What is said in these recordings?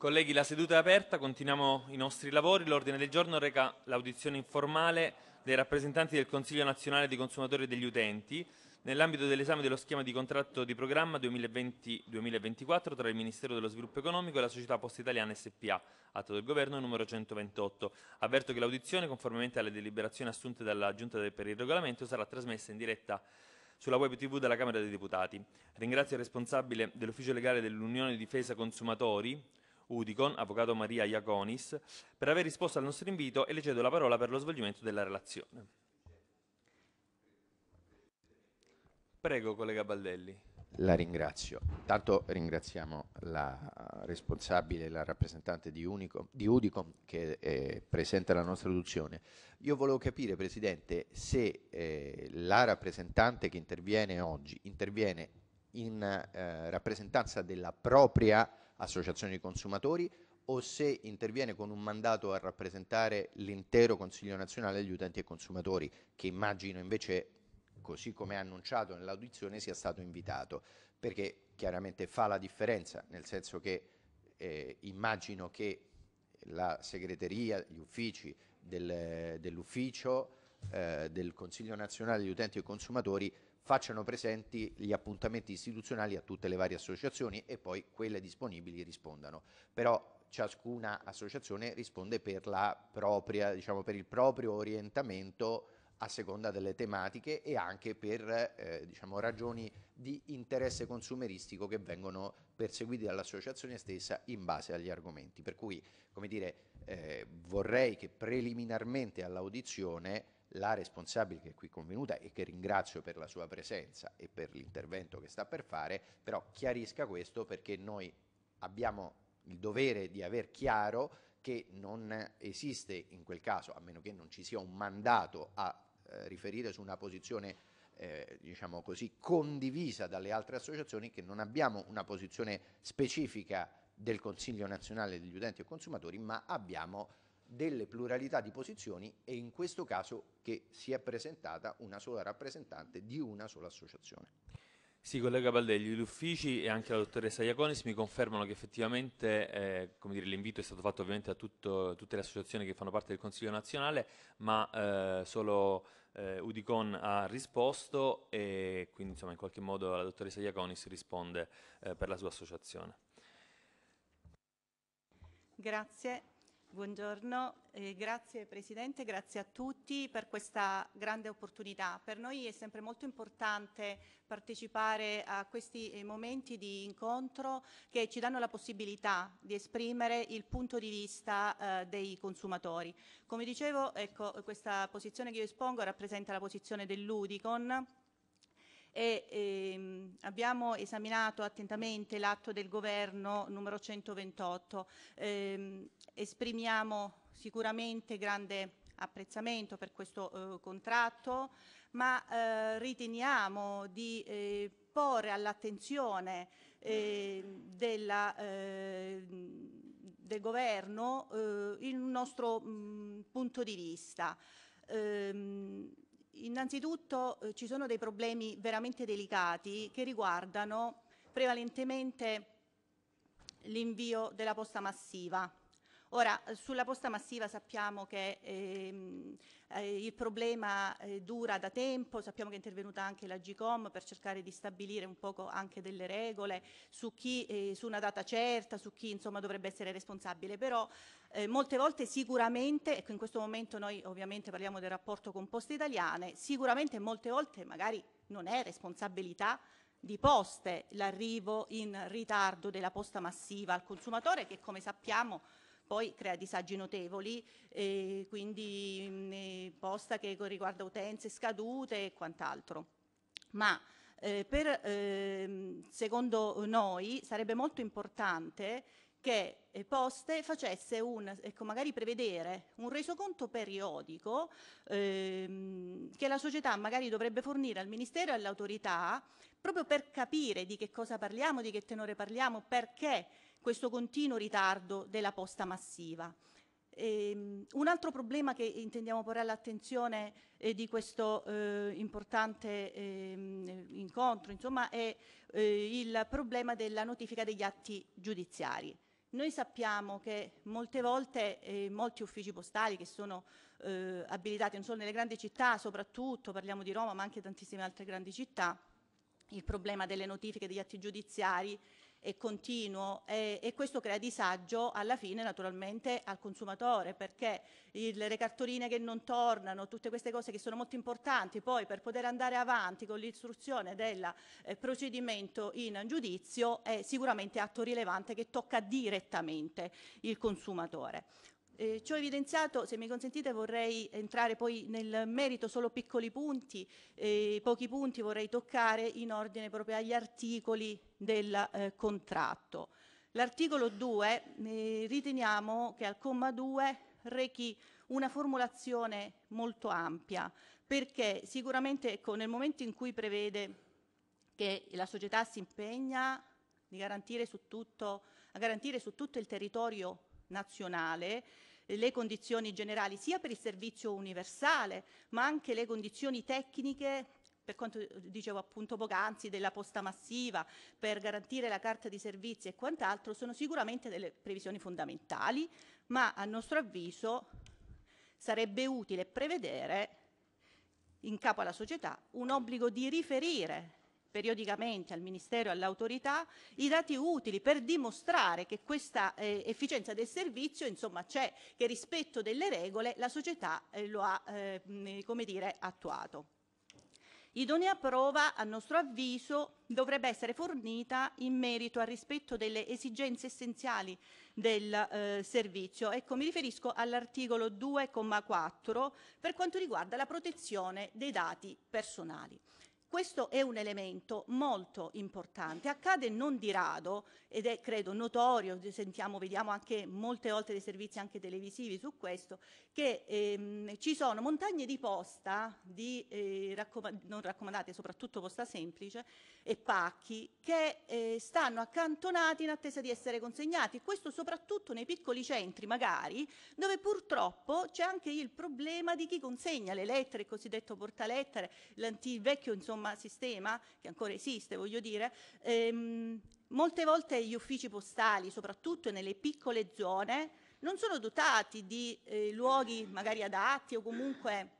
Colleghi, la seduta è aperta, continuiamo i nostri lavori. L'ordine del giorno reca l'audizione informale dei rappresentanti del Consiglio nazionale dei consumatori e degli utenti nell'ambito dell'esame dello schema di contratto di programma 2020-2024 tra il Ministero dello Sviluppo Economico e la società Poste Italiana SPA, atto del governo numero 128. Avverto che l'audizione, conformemente alle deliberazioni assunte dalla Giunta per il regolamento, sarà trasmessa in diretta sulla web tv della Camera dei Deputati. Ringrazio il responsabile dell'ufficio legale dell'Unione Difesa Consumatori, Udicon, avvocato Maria Iaconis, per aver risposto al nostro invito e le cedo la parola per lo svolgimento della relazione. Prego, collega Baldelli. La ringrazio. Tanto ringraziamo la responsabile, la rappresentante di, Unicom, di Udicom che eh, presenta la nostra riduzione. Io volevo capire, Presidente, se eh, la rappresentante che interviene oggi interviene in eh, rappresentanza della propria associazione di consumatori o se interviene con un mandato a rappresentare l'intero Consiglio nazionale degli utenti e consumatori, che immagino invece, così come annunciato nell'audizione, sia stato invitato, perché chiaramente fa la differenza, nel senso che eh, immagino che la segreteria, gli uffici del, dell'ufficio eh, del Consiglio nazionale degli utenti e consumatori facciano presenti gli appuntamenti istituzionali a tutte le varie associazioni e poi quelle disponibili rispondano. Però ciascuna associazione risponde per, propria, diciamo, per il proprio orientamento a seconda delle tematiche e anche per eh, diciamo, ragioni di interesse consumeristico che vengono perseguiti dall'associazione stessa in base agli argomenti. Per cui, come dire, eh, vorrei che preliminarmente all'audizione la responsabile che è qui convenuta e che ringrazio per la sua presenza e per l'intervento che sta per fare, però chiarisca questo perché noi abbiamo il dovere di aver chiaro che non esiste in quel caso, a meno che non ci sia un mandato a eh, riferire su una posizione eh, diciamo così, condivisa dalle altre associazioni, che non abbiamo una posizione specifica del Consiglio nazionale degli utenti e consumatori, ma abbiamo delle pluralità di posizioni e in questo caso che si è presentata una sola rappresentante di una sola associazione. Sì, collega Baldelli, gli uffici e anche la dottoressa Iaconis mi confermano che effettivamente eh, l'invito è stato fatto ovviamente a tutto, tutte le associazioni che fanno parte del Consiglio nazionale, ma eh, solo eh, Udicon ha risposto e quindi insomma in qualche modo la dottoressa Iaconis risponde eh, per la sua associazione. Grazie. Buongiorno, eh, grazie Presidente, grazie a tutti per questa grande opportunità. Per noi è sempre molto importante partecipare a questi eh, momenti di incontro che ci danno la possibilità di esprimere il punto di vista eh, dei consumatori. Come dicevo, ecco, questa posizione che io espongo rappresenta la posizione dell'Udicon e ehm, abbiamo esaminato attentamente l'atto del governo numero 128. Ehm, esprimiamo sicuramente grande apprezzamento per questo eh, contratto, ma eh, riteniamo di eh, porre all'attenzione ehm, della, ehm, del governo eh, il nostro mh, mm, punto di vista. Ehm, Innanzitutto eh, ci sono dei problemi veramente delicati che riguardano prevalentemente l'invio della posta massiva. Ora, eh, sulla posta massiva sappiamo che ehm, eh, il problema eh, dura da tempo, sappiamo che è intervenuta anche la GCOM per cercare di stabilire un poco anche delle regole su, chi, eh, su una data certa, su chi insomma, dovrebbe essere responsabile, però eh, molte volte sicuramente, ecco in questo momento noi ovviamente parliamo del rapporto con poste italiane, sicuramente molte volte magari non è responsabilità di poste l'arrivo in ritardo della posta massiva al consumatore che come sappiamo poi crea disagi notevoli, eh, quindi mh, mm, eh, posta che riguarda utenze scadute e quant'altro. Ma eh, per, eh, secondo noi sarebbe molto importante che eh, Poste facesse un, ecco, magari prevedere un resoconto periodico ehm, che la società magari dovrebbe fornire al Ministero e all'autorità proprio per capire di che cosa parliamo, di che tenore parliamo, perché questo continuo ritardo della posta massiva. Ehm, un altro problema che intendiamo porre all'attenzione eh, di questo eh, importante eh, incontro insomma, è eh, il problema della notifica degli atti giudiziari. Noi sappiamo che molte volte eh, molti uffici postali che sono eh, abilitati non solo nelle grandi città, soprattutto parliamo di Roma, ma anche tantissime altre grandi città, il problema delle notifiche degli atti giudiziari e continuo e, e, questo crea disagio alla fine naturalmente al consumatore perché il, le cartoline che non tornano, tutte queste cose che sono molto importanti poi per poter andare avanti con l'istruzione del eh, procedimento in giudizio è sicuramente atto rilevante che tocca direttamente il consumatore. Eh, ci evidenziato, se mi consentite vorrei entrare poi nel merito, solo piccoli punti, eh, pochi punti vorrei toccare in ordine proprio agli articoli del eh, contratto. L'articolo 2 eh, riteniamo che al comma 2 rechi una formulazione molto ampia, perché sicuramente ecco, nel momento in cui prevede che la società si impegna garantire tutto, a garantire su tutto il territorio nazionale, le condizioni generali sia per il servizio universale, ma anche le condizioni tecniche per quanto dicevo appunto poc'anzi della posta massiva, per garantire la carta di servizi e quant'altro, sono sicuramente delle previsioni fondamentali, ma a nostro avviso sarebbe utile prevedere in capo alla società un obbligo di riferire periodicamente al Ministero e all'autorità i dati utili per dimostrare che questa eh, efficienza del servizio insomma c'è, che rispetto delle regole la società eh, lo ha ehm, eh, come dire, attuato. Idonea prova, a nostro avviso, dovrebbe essere fornita in merito al rispetto delle esigenze essenziali del eh, servizio. Ecco, mi riferisco all'articolo 2,4 per quanto riguarda la protezione dei dati personali. Questo è un elemento molto importante, accade non di rado ed è credo notorio, sentiamo, vediamo anche molte volte dei servizi anche televisivi su questo, che ehm, ci sono montagne di posta, di, eh, raccoma non raccomandate, soprattutto posta semplice, e pacchi che eh, stanno accantonati in attesa di essere consegnati, questo soprattutto nei piccoli centri magari, dove purtroppo c'è anche il problema di chi consegna le lettere, il cosiddetto portalettere, il vecchio insomma insomma, sistema che ancora esiste, voglio dire, ehm, molte volte gli uffici postali, soprattutto nelle piccole zone, non sono dotati di eh, luoghi magari adatti o comunque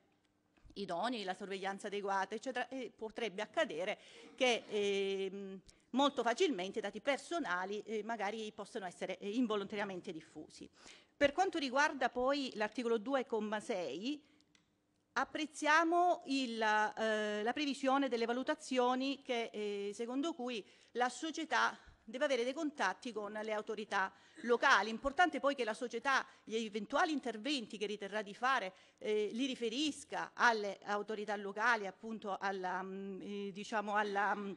idonei, la sorveglianza adeguata, eccetera, e potrebbe accadere che ehm, molto facilmente dati personali eh, magari possono essere eh, involontariamente diffusi. Per quanto riguarda poi l'articolo 2,6, apprezziamo il, eh, la previsione delle valutazioni che, eh, secondo cui la società deve avere dei contatti con le autorità locali. Importante poi che la società gli eventuali interventi che riterrà di fare eh, li riferisca alle autorità locali, appunto alla, mm, eh, diciamo alla, mm,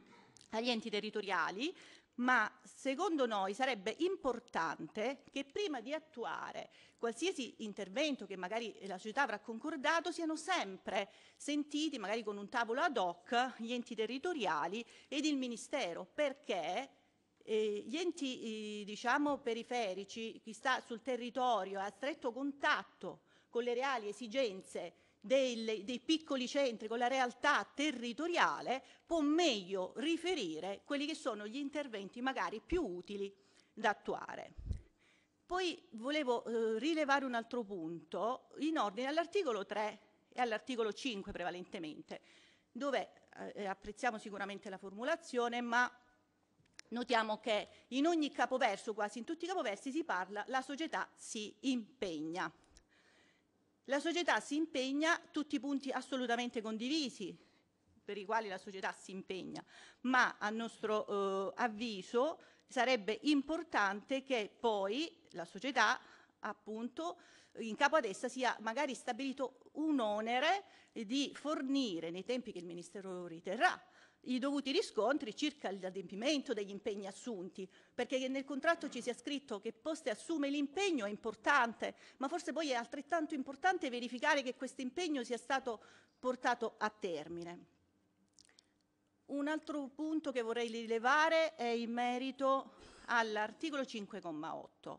agli enti territoriali, ma secondo noi sarebbe importante che prima di attuare qualsiasi intervento che magari la società avrà concordato siano sempre sentiti, magari con un tavolo ad hoc, gli enti territoriali ed il Ministero, perché eh, gli enti eh, diciamo, periferici, chi sta sul territorio a stretto contatto con le reali esigenze dei, dei piccoli centri, con la realtà territoriale, può meglio riferire quelli che sono gli interventi magari più utili da attuare. Poi volevo eh, rilevare un altro punto in ordine all'articolo 3 e all'articolo 5 prevalentemente, dove eh, eh, apprezziamo sicuramente la formulazione, ma notiamo che in ogni capoverso, quasi in tutti i capoversi, si parla la società si impegna. La società si impegna, tutti i punti assolutamente condivisi per i quali la società si impegna, ma a nostro eh, avviso sarebbe importante che poi la società appunto in capo ad essa sia magari stabilito un onere di fornire nei tempi che il Ministero riterrà i dovuti riscontri circa l'adempimento degli impegni assunti, perché nel contratto ci sia scritto che Poste assume l'impegno è importante, ma forse poi è altrettanto importante verificare che questo impegno sia stato portato a termine. Un altro punto che vorrei rilevare è in merito all'articolo 5,8.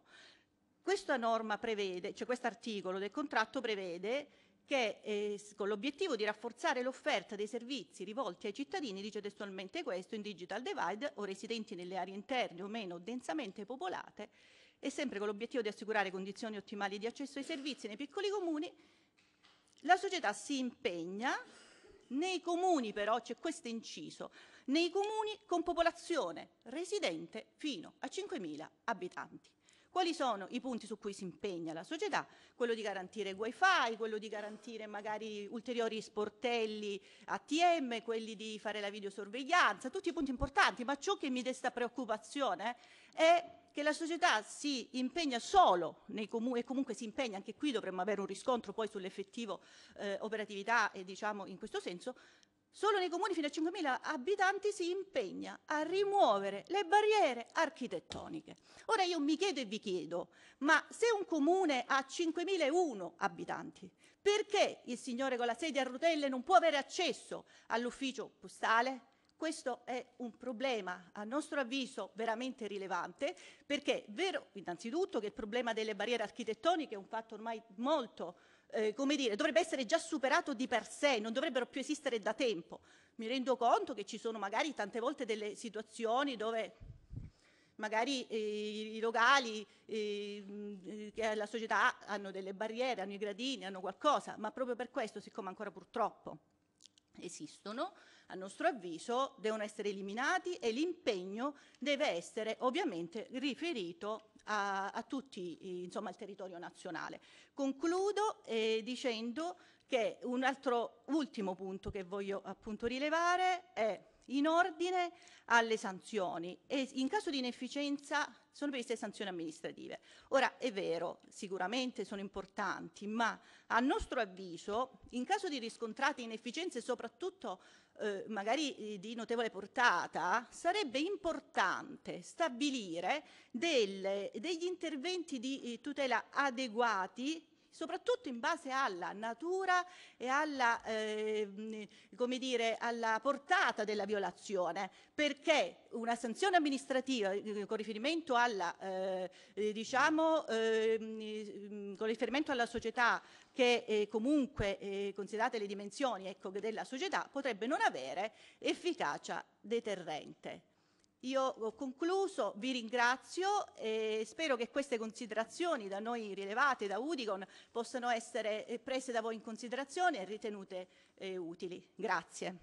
Questa norma prevede, cioè questo articolo del contratto prevede che eh, con l'obiettivo di rafforzare l'offerta dei servizi rivolti ai cittadini, dice testualmente questo, in digital divide o residenti nelle aree interne o meno densamente popolate, e sempre con l'obiettivo di assicurare condizioni ottimali di accesso ai servizi nei piccoli comuni, la società si impegna nei comuni però, c'è questo inciso, nei comuni con popolazione residente fino a 5.000 abitanti. Quali sono i punti su cui si impegna la società? Quello di garantire wifi, quello di garantire magari ulteriori sportelli ATM, quelli di fare la videosorveglianza, tutti i punti importanti, ma ciò che mi desta preoccupazione è che la società si impegna solo nei comuni e comunque si impegna, anche qui dovremmo avere un riscontro poi sull'effettivo eh, operatività e diciamo in questo senso, solo nei comuni fino a 5.000 abitanti si impegna a rimuovere le barriere architettoniche. Ora io mi chiedo e vi chiedo, ma se un comune ha 5.001 abitanti, perché il signore con la sedia a rotelle non può avere accesso all'ufficio postale? Questo è un problema, a nostro avviso, veramente rilevante, perché è vero innanzitutto che il problema delle barriere architettoniche è un fatto ormai molto eh, come dire, dovrebbe essere già superato di per sé, non dovrebbero più esistere da tempo. Mi rendo conto che ci sono magari tante volte delle situazioni dove magari eh, i locali, eh, eh, la società hanno delle barriere, hanno i gradini, hanno qualcosa, ma proprio per questo, siccome ancora purtroppo esistono, a nostro avviso devono essere eliminati e l'impegno deve essere ovviamente riferito a, a tutti, insomma, al territorio nazionale. Concludo eh, dicendo che un altro ultimo punto che voglio appunto rilevare è in ordine alle sanzioni e in caso di inefficienza sono previste sanzioni amministrative. Ora è vero, sicuramente sono importanti, ma a nostro avviso in caso di riscontrate inefficienze soprattutto eh, magari eh, di notevole portata, sarebbe importante stabilire delle, degli interventi di eh, tutela adeguati soprattutto in base alla natura e alla, eh, come dire, alla portata della violazione, perché una sanzione amministrativa eh, con riferimento alla, eh, eh diciamo, ehm, ehm, con riferimento alla società che eh, comunque considerate le dimensioni ecco, della società potrebbe non avere efficacia deterrente. Io ho concluso, vi ringrazio e spero che queste considerazioni da noi rilevate da Udicon possano essere eh, prese da voi in considerazione e ritenute eh, utili. Grazie.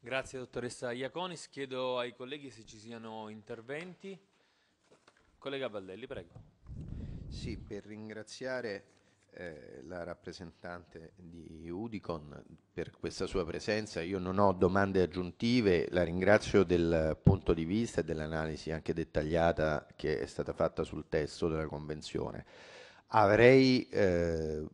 Grazie dottoressa Iaconis. Chiedo ai colleghi se ci siano interventi. Collega Valdelli, prego. Sì, per ringraziare eh, la rappresentante di Udicon per questa sua presenza. Io non ho domande aggiuntive, la ringrazio del punto di vista e dell'analisi anche dettagliata che è stata fatta sul testo della Convenzione. Avrei eh,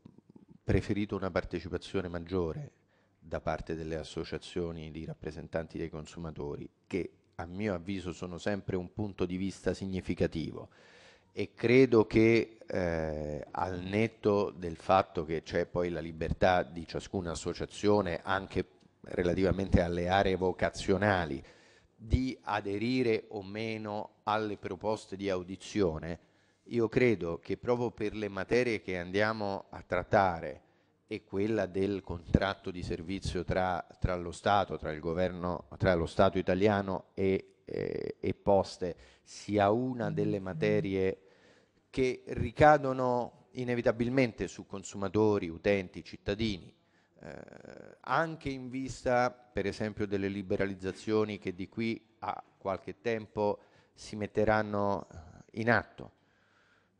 preferito una partecipazione maggiore da parte delle associazioni di rappresentanti dei consumatori che a mio avviso sono sempre un punto di vista significativo e credo che eh, al netto del fatto che c'è poi la libertà di ciascuna associazione, anche relativamente alle aree vocazionali, di aderire o meno alle proposte di audizione, io credo che proprio per le materie che andiamo a trattare e quella del contratto di servizio tra, tra lo Stato, tra il governo, tra lo Stato italiano e eh, e poste sia una delle materie che ricadono inevitabilmente su consumatori, utenti, cittadini, eh, anche in vista per esempio delle liberalizzazioni che di qui a qualche tempo si metteranno in atto.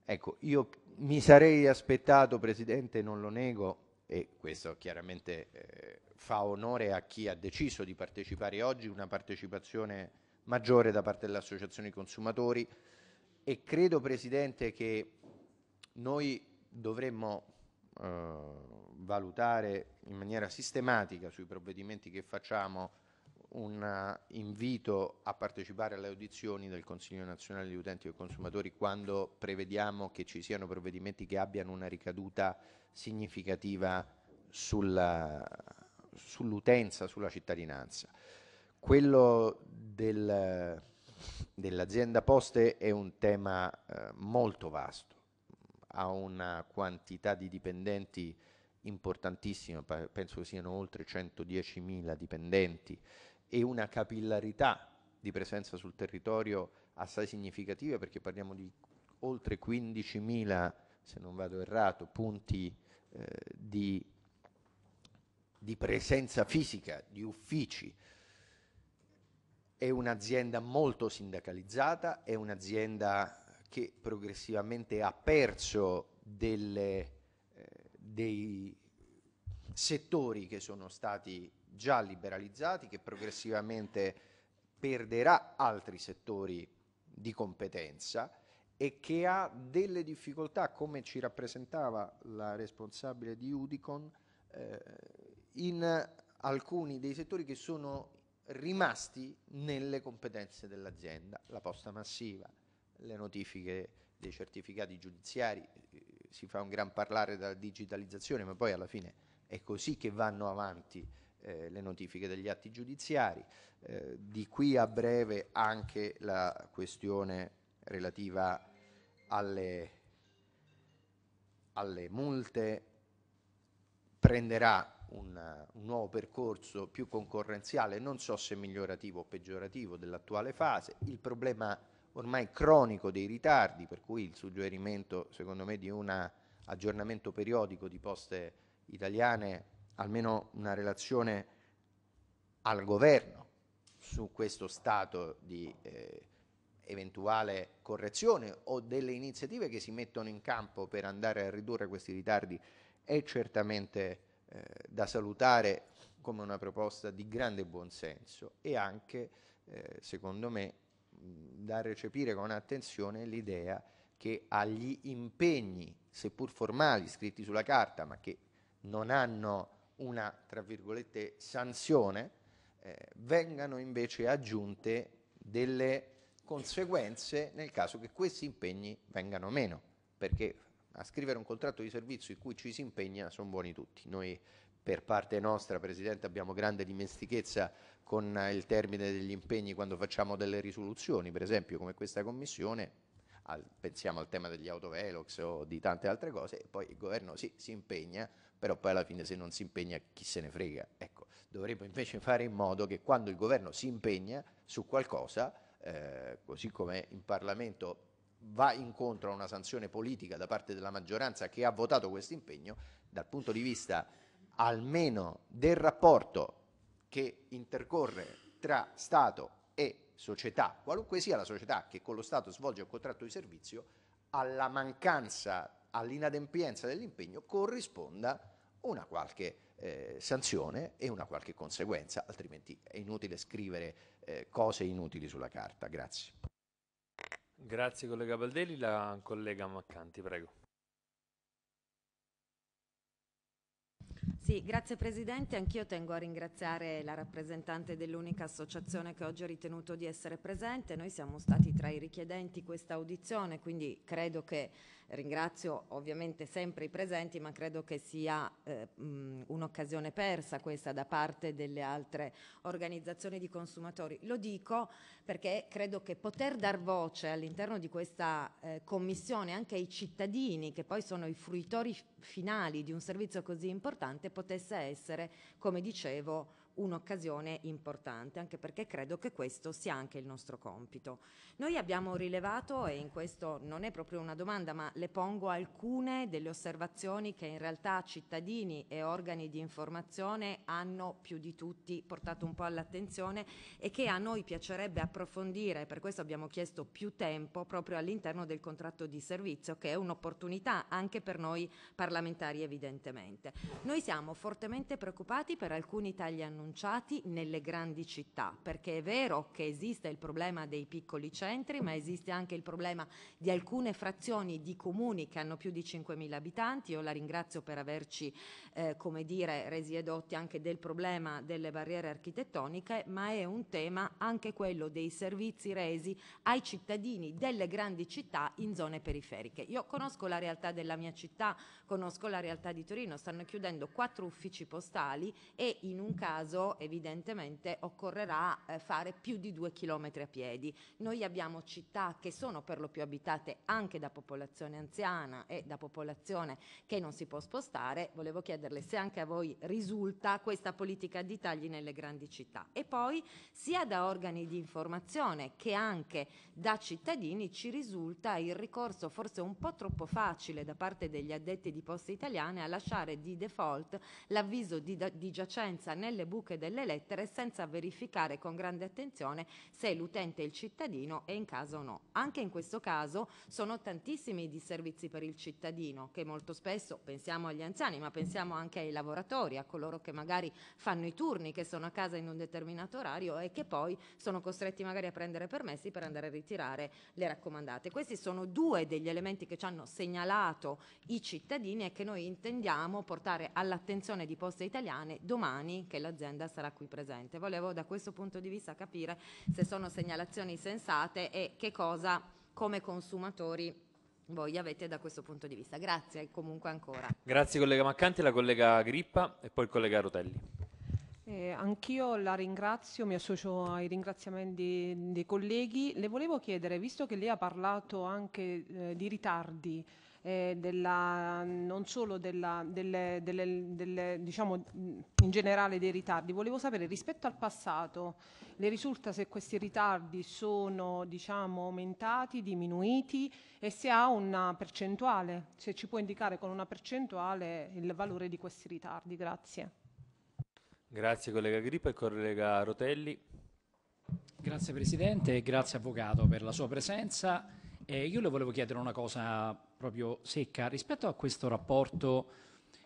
Ecco, io mi sarei aspettato, Presidente, non lo nego, e questo chiaramente eh, fa onore a chi ha deciso di partecipare oggi, una partecipazione maggiore da parte dell'associazione dei consumatori e credo Presidente che noi dovremmo eh, valutare in maniera sistematica sui provvedimenti che facciamo un invito a partecipare alle audizioni del Consiglio nazionale di utenti e consumatori quando prevediamo che ci siano provvedimenti che abbiano una ricaduta significativa sull'utenza, sull sulla cittadinanza. Quello del, dell'azienda Poste è un tema eh, molto vasto, ha una quantità di dipendenti importantissima, penso che siano oltre 110.000 dipendenti e una capillarità di presenza sul territorio assai significativa perché parliamo di oltre 15.000, se non vado errato, punti eh, di, di, presenza fisica, di uffici è un'azienda molto sindacalizzata, è un'azienda che progressivamente ha perso delle, eh, dei settori che sono stati già liberalizzati, che progressivamente perderà altri settori di competenza e che ha delle difficoltà, come ci rappresentava la responsabile di Udicon, eh, in alcuni dei settori che sono rimasti nelle competenze dell'azienda, la posta massiva, le notifiche dei certificati giudiziari, eh, si fa un gran parlare della digitalizzazione, ma poi alla fine è così che vanno avanti eh, le notifiche degli atti giudiziari, eh, di qui a breve anche la questione relativa alle, alle multe prenderà un, un, nuovo percorso più concorrenziale, non so se migliorativo o peggiorativo dell'attuale fase, il problema ormai cronico dei ritardi, per cui il suggerimento secondo me di un aggiornamento periodico di poste italiane, almeno una relazione al governo su questo stato di eh, eventuale correzione o delle iniziative che si mettono in campo per andare a ridurre questi ritardi è certamente eh, da salutare come una proposta di grande buonsenso e anche, eh, secondo me, da recepire con attenzione l'idea che agli impegni, seppur formali, scritti sulla carta, ma che non hanno una, tra virgolette, sanzione, eh, vengano invece aggiunte delle conseguenze nel caso che questi impegni vengano meno, perché a scrivere un contratto di servizio in cui ci si impegna sono buoni tutti. Noi per parte nostra, Presidente, abbiamo grande dimestichezza con il termine degli impegni quando facciamo delle risoluzioni, per esempio come questa Commissione, al, pensiamo al tema degli autovelox o di tante altre cose, e poi il governo sì, si impegna, però poi alla fine se non si impegna chi se ne frega. Ecco, dovremmo invece fare in modo che quando il governo si impegna su qualcosa, eh, così come in Parlamento va incontro a una sanzione politica da parte della maggioranza che ha votato questo impegno, dal punto di vista almeno del rapporto che intercorre tra Stato e società, qualunque sia la società che con lo Stato svolge un contratto di servizio, alla mancanza, all'inadempienza dell'impegno corrisponda una qualche eh, sanzione e una qualche conseguenza, altrimenti è inutile scrivere eh, cose inutili sulla carta. Grazie. Grazie collega Baldelli, la collega Maccanti, prego. Sì, grazie Presidente. Anch'io tengo a ringraziare la rappresentante dell'unica associazione che oggi ha ritenuto di essere presente. Noi siamo stati tra i richiedenti questa audizione, quindi credo che Ringrazio ovviamente sempre i presenti, ma credo che sia eh, un'occasione persa questa da parte delle altre organizzazioni di consumatori. Lo dico perché credo che poter dar voce all'interno di questa eh, commissione anche ai cittadini, che poi sono i fruitori finali di un servizio così importante, potesse essere, come dicevo, un'occasione importante, anche perché credo che questo sia anche il nostro compito. Noi abbiamo rilevato, e in questo non è proprio una domanda, ma le pongo alcune delle osservazioni che in realtà cittadini e organi di informazione hanno più di tutti portato un po' all'attenzione e che a noi piacerebbe approfondire, per questo abbiamo chiesto più tempo proprio all'interno del contratto di servizio, che è un'opportunità anche per noi parlamentari evidentemente. Noi siamo fortemente preoccupati per alcuni tagli annunciati annunciati nelle grandi città, perché è vero che esiste il problema dei piccoli centri, ma esiste anche il problema di alcune frazioni di comuni che hanno più di 5.000 abitanti. Io la ringrazio per averci, eh, come dire, resi edotti anche del problema delle barriere architettoniche, ma è un tema anche quello dei servizi resi ai cittadini delle grandi città in zone periferiche. Io conosco la realtà della mia città, conosco la realtà di Torino, stanno chiudendo quattro uffici postali e in un caso quando evidentemente occorrerà eh, fare più di due chilometri a piedi. Noi abbiamo città che sono per lo più abitate anche da popolazione anziana e da popolazione che non si può spostare. Volevo chiederle se anche a voi risulta questa politica di tagli nelle grandi città. E poi sia da organi di informazione che anche da cittadini ci risulta il ricorso forse un po' troppo facile da parte degli addetti di poste italiane a lasciare di default l'avviso di, di giacenza nelle buche buche delle lettere senza verificare con grande attenzione se l'utente è il cittadino e in caso o no. Anche in questo caso sono tantissimi i disservizi per il cittadino che molto spesso pensiamo agli anziani ma pensiamo anche ai lavoratori, a coloro che magari fanno i turni, che sono a casa in un determinato orario e che poi sono costretti magari a prendere permessi per andare a ritirare le raccomandate. Questi sono due degli elementi che ci hanno segnalato i cittadini e che noi intendiamo portare all'attenzione di Poste Italiane domani che l'azienda vicenda sarà qui presente. Volevo da questo punto di vista capire se sono segnalazioni sensate e che cosa come consumatori voi avete da questo punto di vista. Grazie comunque ancora. Grazie collega Maccanti, la collega Grippa e poi il collega Rotelli. Eh, anch'io la ringrazio, mi associo ai ringraziamenti dei colleghi. Le volevo chiedere, visto che lei ha parlato anche eh, di ritardi, eh, della, non solo della, delle, delle, delle, diciamo, in generale dei ritardi. Volevo sapere rispetto al passato le risulta se questi ritardi sono diciamo, aumentati, diminuiti e se ha una percentuale, se ci può indicare con una percentuale il valore di questi ritardi. Grazie. Grazie collega Grippa e collega Rotelli. Grazie Presidente e grazie Avvocato per la sua presenza. Eh, io le volevo chiedere una cosa proprio secca rispetto a questo rapporto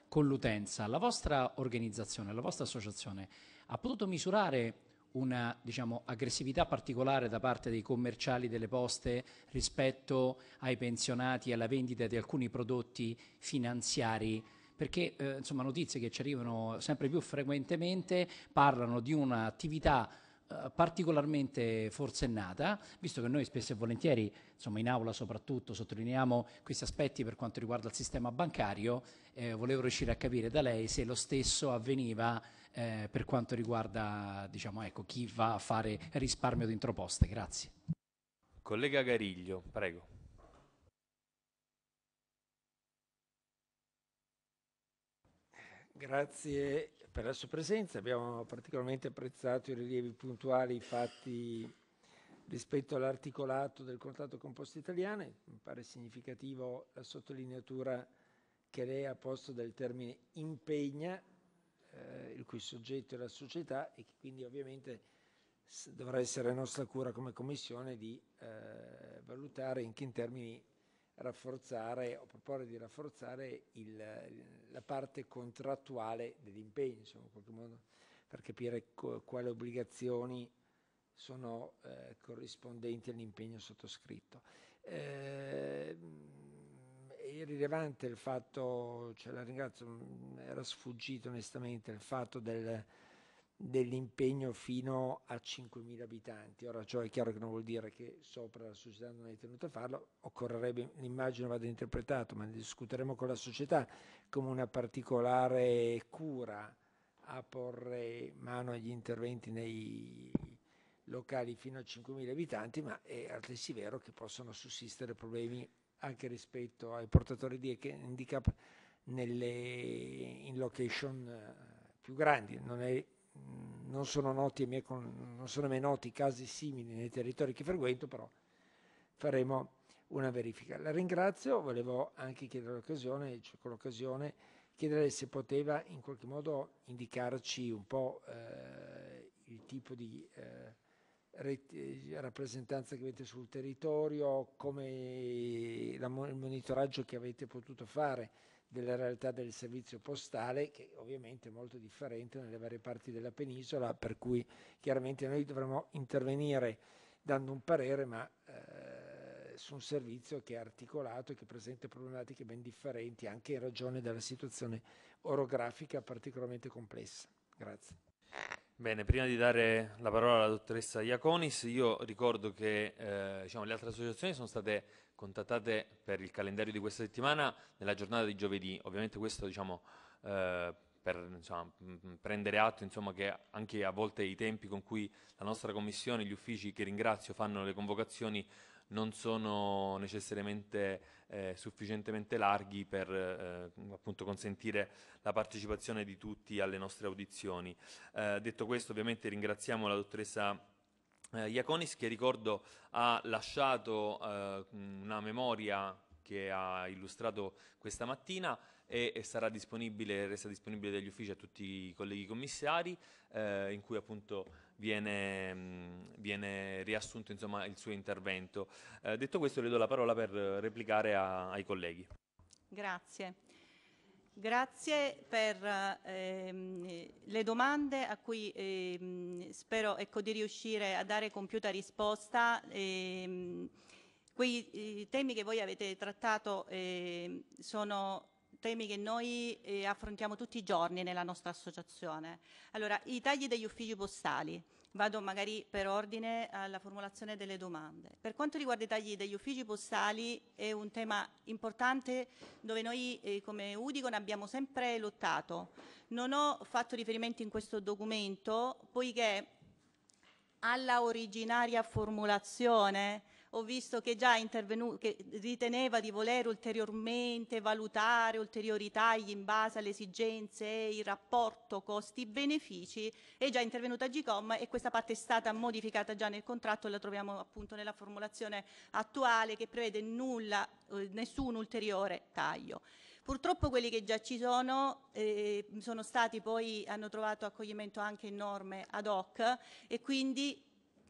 con l'utenza. La vostra organizzazione, la vostra associazione ha potuto misurare una diciamo, aggressività particolare da parte dei commerciali delle poste rispetto ai pensionati e alla vendita di alcuni prodotti finanziari perché eh, insomma, notizie che ci arrivano sempre più frequentemente parlano di un'attività eh, particolarmente forsennata, visto che noi spesso e volentieri, insomma in aula soprattutto, sottolineiamo questi aspetti per quanto riguarda il sistema bancario, eh, volevo riuscire a capire da lei se lo stesso avveniva eh, per quanto riguarda diciamo, ecco, chi va a fare risparmio di introposte. Grazie. Collega Gariglio, prego. Grazie per la sua presenza. Abbiamo particolarmente apprezzato i rilievi puntuali fatti rispetto all'articolato del contratto con Poste Italiane. Mi pare significativo la sottolineatura che lei ha posto del termine impegna, eh, il cui soggetto è la società e che quindi ovviamente dovrà essere nostra cura come Commissione di eh, valutare in che termini rafforzare o proporre di rafforzare il, la parte contrattuale dell'impegno, insomma, in qualche modo per capire co quali obbligazioni sono eh, corrispondenti all'impegno sottoscritto. Eh, è rilevante il fatto, ce cioè, la ringrazio, era sfuggito onestamente il fatto del dell'impegno fino a 5.000 abitanti. Ora ciò è chiaro che non vuol dire che sopra la società non è tenuta a farlo, occorrerebbe, l'immagine vada interpretato, ma ne discuteremo con la società come una particolare cura a porre mano agli interventi nei locali fino a 5.000 abitanti, ma è altresì vero che possono sussistere problemi anche rispetto ai portatori di handicap nelle, in location eh, più grandi. Non è non sono, noti non sono mai noti casi simili nei territori che frequento, però faremo una verifica. La ringrazio, volevo anche chiedere l'occasione, cioè con l'occasione, chiedere se poteva in qualche modo indicarci un po' eh, il tipo di eh, eh, rappresentanza che avete sul territorio, come il monitoraggio che avete potuto fare della realtà del servizio postale che ovviamente è molto differente nelle varie parti della penisola per cui chiaramente noi dovremmo intervenire dando un parere ma eh, su un servizio che è articolato e che presenta problematiche ben differenti anche in ragione della situazione orografica particolarmente complessa. Grazie. Bene, prima di dare la parola alla dottoressa Iaconis, io ricordo che eh, diciamo, le altre associazioni sono state contattate per il calendario di questa settimana nella giornata di giovedì. Ovviamente questo diciamo, eh, per insomma, prendere atto insomma, che anche a volte i tempi con cui la nostra Commissione, gli uffici che ringrazio, fanno le convocazioni non sono necessariamente eh, sufficientemente larghi per eh, appunto consentire la partecipazione di tutti alle nostre audizioni. Eh, detto questo ovviamente ringraziamo la dottoressa eh, Iaconis che ricordo ha lasciato eh, una memoria che ha illustrato questa mattina e sarà disponibile, resta disponibile dagli uffici a tutti i colleghi commissari eh, in cui appunto viene, viene riassunto insomma, il suo intervento. Eh, detto questo le do la parola per replicare a, ai colleghi. Grazie. Grazie per ehm, le domande a cui ehm, spero ecco, di riuscire a dare compiuta risposta. Ehm, quei temi che voi avete trattato ehm, sono temi che noi eh, affrontiamo tutti i giorni nella nostra associazione. Allora, i tagli degli uffici postali. Vado magari per ordine alla formulazione delle domande. Per quanto riguarda i tagli degli uffici postali è un tema importante dove noi eh, come Udicon abbiamo sempre lottato. Non ho fatto riferimento in questo documento poiché alla originaria formulazione ho visto che già che riteneva di voler ulteriormente valutare ulteriori tagli in base alle esigenze e il rapporto costi-benefici, è già intervenuta Gcom e questa parte è stata modificata già nel contratto, la troviamo appunto nella formulazione attuale che prevede nulla, eh, nessun ulteriore taglio. Purtroppo quelli che già ci sono, eh, sono stati poi, hanno trovato accoglimento anche in norme ad hoc e quindi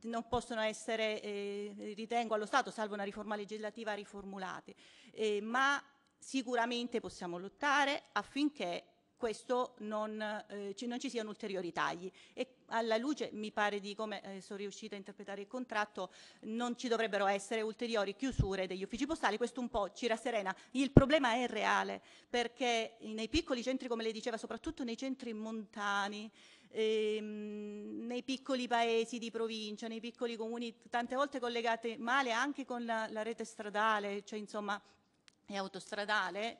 non possono essere, eh, ritengo allo Stato, salvo una riforma legislativa, riformulate, eh, ma sicuramente possiamo lottare affinché questo non, eh, ci, non ci siano ulteriori tagli e alla luce mi pare di come eh, sono riuscita a interpretare il contratto non ci dovrebbero essere ulteriori chiusure degli uffici postali, questo un po' ci rasserena, il problema è reale perché nei piccoli centri come lei diceva soprattutto nei centri montani ehm, nei piccoli paesi di provincia, nei piccoli comuni, tante volte collegate male anche con la, la rete stradale, cioè insomma è autostradale,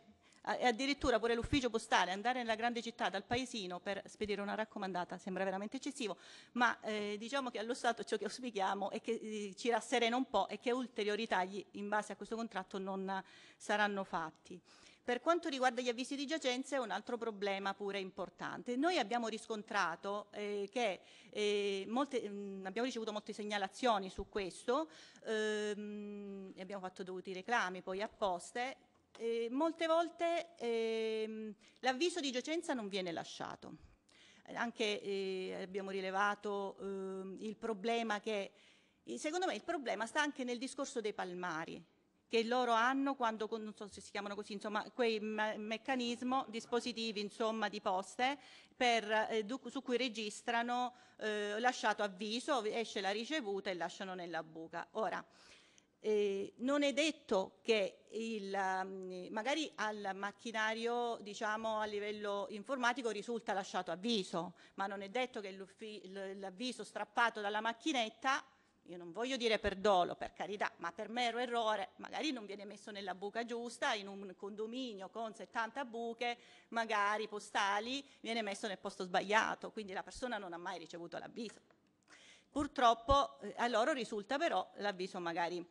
e addirittura pure l'ufficio postale andare nella grande città dal paesino per spedire una raccomandata sembra veramente eccessivo, ma eh, diciamo che allo Stato ciò che auspichiamo è che eh, ci rasserena un po' e che ulteriori tagli in base a questo contratto non saranno fatti. Per quanto riguarda gli avvisi di giacenza è un altro problema pure importante. Noi abbiamo riscontrato eh, che eh, molte, mh, mm, abbiamo ricevuto molte segnalazioni su questo, ehm, abbiamo fatto dovuti reclami poi apposte. eh, molte volte ehm, l'avviso di giacenza non viene lasciato. Anche eh, abbiamo rilevato ehm, il problema che, secondo me il problema sta anche nel discorso dei palmari, che loro hanno quando, non so se si chiamano così, insomma, quei meccanismi, dispositivi insomma, di poste per, eh, su cui registrano eh, lasciato avviso, esce la ricevuta e lasciano nella buca. Ora, eh, non è detto che il, mm, magari al macchinario diciamo, a livello informatico risulta lasciato avviso, ma non è detto che l'avviso strappato dalla macchinetta io non voglio dire per dolo, per carità, ma per mero errore, magari non viene messo nella buca giusta, in un condominio con 70 buche, magari postali, viene messo nel posto sbagliato, quindi la persona non ha mai ricevuto l'avviso. Purtroppo eh, a loro risulta però l'avviso magari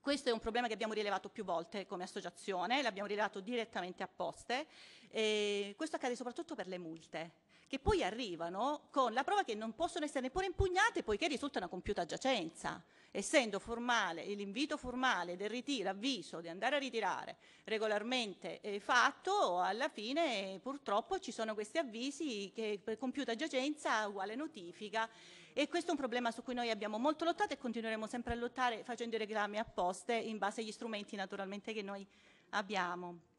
questo è un problema che abbiamo rilevato più volte come associazione, l'abbiamo rilevato direttamente a poste. E questo accade soprattutto per le multe che poi arrivano con la prova che non possono essere neppure impugnate poiché risulta una compiuta giacenza. Essendo formale l'invito formale del ritiro, avviso di andare a ritirare regolarmente eh, fatto, alla fine eh, purtroppo ci sono questi avvisi che per eh, compiuta giacenza uguale notifica e questo è un problema su cui noi abbiamo molto lottato e continueremo sempre a lottare facendo i reclami apposte in base agli strumenti naturalmente che noi abbiamo.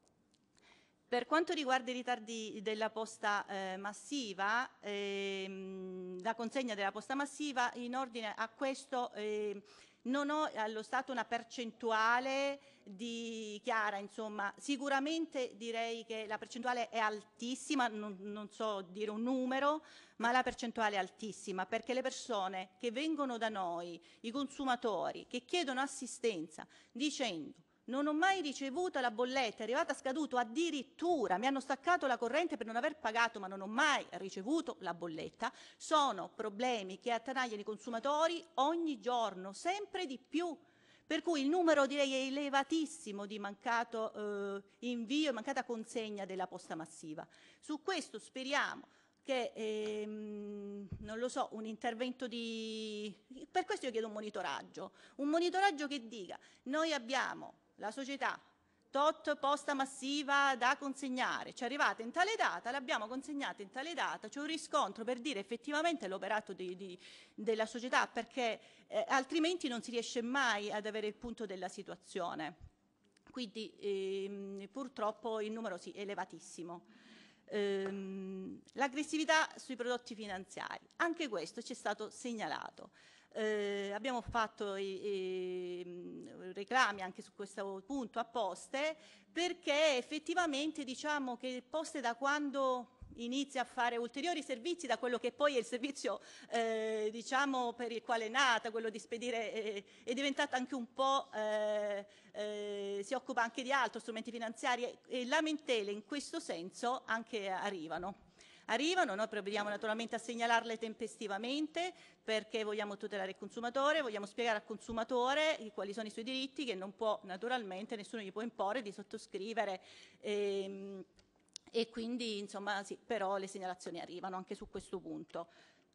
Per quanto riguarda i ritardi della posta eh, massiva, ehm, la consegna della posta massiva, in ordine a questo eh, non ho allo Stato una percentuale di chiara, insomma, sicuramente direi che la percentuale è altissima, non, non so dire un numero, ma la percentuale è altissima perché le persone che vengono da noi, i consumatori, che chiedono assistenza dicendo non ho mai ricevuto la bolletta, è arrivata a scaduto addirittura, mi hanno staccato la corrente per non aver pagato, ma non ho mai ricevuto la bolletta. Sono problemi che attanagliano i consumatori ogni giorno, sempre di più. Per cui il numero direi è elevatissimo di mancato eh, invio e mancata consegna della posta massiva. Su questo speriamo che ehm, non lo so, un intervento di per questo io chiedo un monitoraggio, un monitoraggio che dica noi abbiamo la società tot posta massiva da consegnare, ci è arrivata in tale data, l'abbiamo consegnata in tale data, c'è un riscontro per dire effettivamente l'operato della società perché eh, altrimenti non si riesce mai ad avere il punto della situazione. Quindi ehm, purtroppo il numero sì, è elevatissimo. Ehm, l'aggressività sui prodotti finanziari, anche questo ci è stato segnalato. Eh, abbiamo fatto i, i mm, reclami anche su questo punto a Poste perché effettivamente diciamo che Poste da quando inizia a fare ulteriori servizi da quello che poi è il servizio eh, diciamo per il quale è nata, quello di spedire eh, è diventato anche un po' eh, eh si occupa anche di altro, strumenti finanziari e lamentele in questo senso anche arrivano arrivano, noi provvediamo naturalmente a segnalarle tempestivamente perché vogliamo tutelare il consumatore, vogliamo spiegare al consumatore quali sono i suoi diritti che non può naturalmente, nessuno gli può imporre di sottoscrivere. Ehm, e quindi insomma sì, però le segnalazioni arrivano anche su questo punto.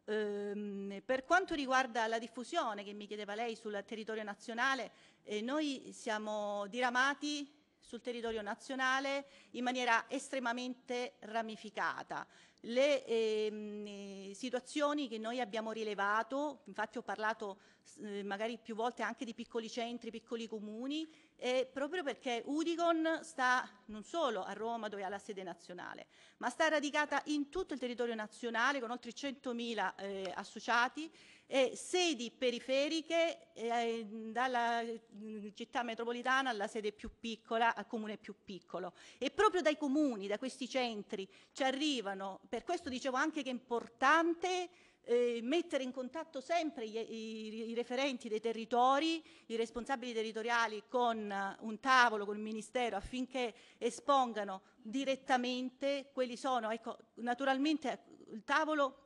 Ehm, per quanto riguarda la diffusione che mi chiedeva lei sul territorio nazionale, eh, noi siamo diramati sul territorio nazionale in maniera estremamente ramificata le ehm, eh, situazioni che noi abbiamo rilevato, infatti ho parlato eh, magari più volte anche di piccoli centri, piccoli comuni, eh, proprio perché Udicon sta non solo a Roma dove ha la sede nazionale, ma sta radicata in tutto il territorio nazionale con oltre 100.000 eh, associati e sedi periferiche eh, dalla mm, città metropolitana alla sede più piccola, al comune più piccolo. E proprio dai comuni, da questi centri, ci arrivano, per questo dicevo anche che è importante eh, mettere in contatto sempre gli, i, i, referenti dei territori, i responsabili territoriali con eh, un tavolo, con il Ministero affinché espongano direttamente quelli sono, ecco, naturalmente eh, il tavolo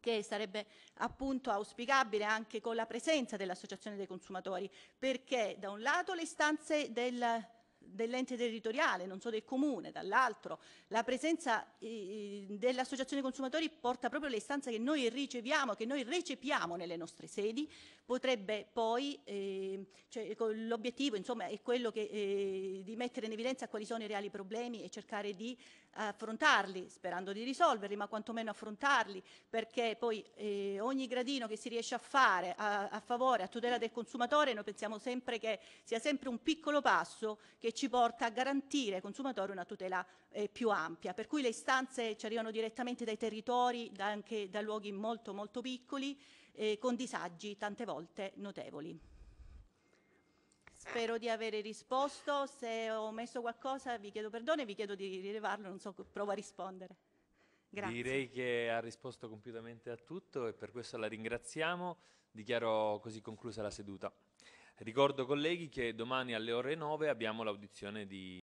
che sarebbe appunto auspicabile anche con la presenza dell'Associazione dei consumatori, perché da un lato le istanze del, dell'ente territoriale, non solo del comune, dall'altro la presenza eh, dell'associazione consumatori porta proprio le istanze che noi riceviamo, che noi recepiamo nelle nostre sedi, potrebbe poi, eh, cioè, l'obiettivo insomma è quello che, eh, di mettere in evidenza quali sono i reali problemi e cercare di affrontarli, sperando di risolverli, ma quantomeno affrontarli, perché poi eh, ogni gradino che si riesce a fare a, a favore, a tutela del consumatore, noi pensiamo sempre che sia sempre un piccolo passo che ci ci porta a garantire ai consumatori una tutela eh, più ampia, per cui le istanze ci arrivano direttamente dai territori, da anche da luoghi molto molto piccoli, eh, con disagi tante volte notevoli. Spero di avere risposto, se ho messo qualcosa vi chiedo perdono e vi chiedo di rilevarlo, non so, provo a rispondere. Grazie. Direi che ha risposto compiutamente a tutto e per questo la ringraziamo. Dichiaro così conclusa la seduta. Ricordo colleghi che domani alle ore 9 abbiamo l'audizione di